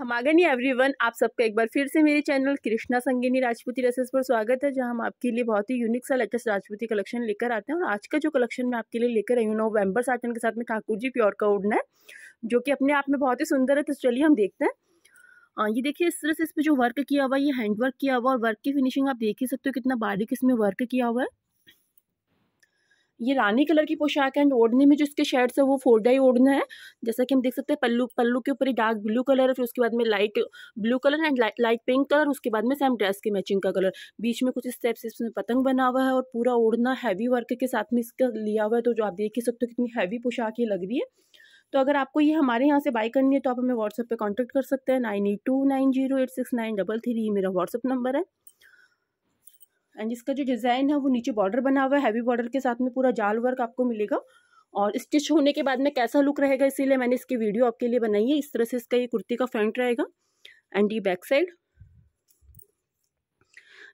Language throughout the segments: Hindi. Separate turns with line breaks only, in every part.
हमागन एवरीवन आप सबका एक बार फिर से मेरे चैनल कृष्णा संगिनी राजपूती ड्रेसेस पर स्वागत है जहां हम आपके लिए बहुत ही यूनिक सा लेटेस्ट राजपूती कलेक्शन लेकर आते हैं और आज का जो कलेक्शन मैं आपके लिए लेकर आई हूँ नवंबर साटन के साथ में ठाकुर जी प्योर का उड़ना है जो कि अपने आप में बहुत ही सुंदर है तो चलिए हम देखते हैं आ, ये देखिए इस तरह से इस पर जो वर्क किया हुआ है ये हैंड वर्क किया हुआ और वर्क की फिनिशिंग आप देख ही सकते हो कितना बारीक इसमें वर्क किया हुआ है ये रानी कलर की पोशाक है एंड ओढ़ने में जो इसके शेड्स है वो फोरडाई ओढ़ना है जैसा कि हम देख सकते हैं पल्लू पल्लू के ऊपर ही डार्क ब्लू कलर है फिर उसके बाद में light blue colour and light, light pink colour उसके बाद में सेम ड्रेस के मैचिंग का कलर बीच में कुछ स्टेप्स इसमें पतंग बना हुआ है और पूरा ओढ़ना हैवी वर्क के साथ में इसका लिया हुआ है तो जो आप देख ही सकते हो कितनी हैवी पोशाक ये लग रही है तो अगर आपको ये हमारे यहाँ से बाय करनी है तो आप हमें व्हाट्सएप पर कॉन्टैक्ट कर सकते हैं nine eight two nine zero eight six nine double three मेरा व्हाट्सअप नंबर है एंड इसका जो डिज़ाइन है वो नीचे बॉर्डर बना हुआ है हैवी बॉर्डर के साथ में पूरा जाल वर्क आपको मिलेगा और स्टिच होने के बाद में कैसा लुक रहेगा इसीलिए मैंने इसकी वीडियो आपके लिए बनाई है इस तरह से इसका ये कुर्ती का फ्रंट रहेगा एंड ये बैक साइड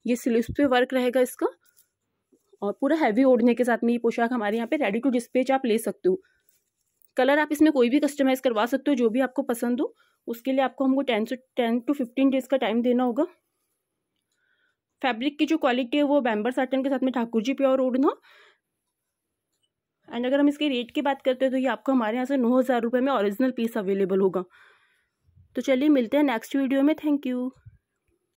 ये स्लीव्स पे वर्क रहेगा इसका और पूरा हैवी ओढ़ने के साथ में ये पोशाक हमारे यहाँ पे रेडी टू डिस्पेच आप ले सकते हो कलर आप इसमें कोई भी कस्टमाइज़ करवा सकते हो जो भी आपको पसंद हो उसके लिए आपको हमको टेन से टेन टू फिफ्टीन डेज़ का टाइम देना होगा फैब्रिक की जो क्वालिटी है वो बैम्बर साटन के साथ में ठाकुर जी प्योर ओढ़ना एंड अगर हम इसके रेट की बात करते हैं तो ये आपको हमारे यहाँ से नौ हज़ार रुपये में ओरिजिनल पीस अवेलेबल होगा तो चलिए मिलते हैं नेक्स्ट वीडियो में थैंक यू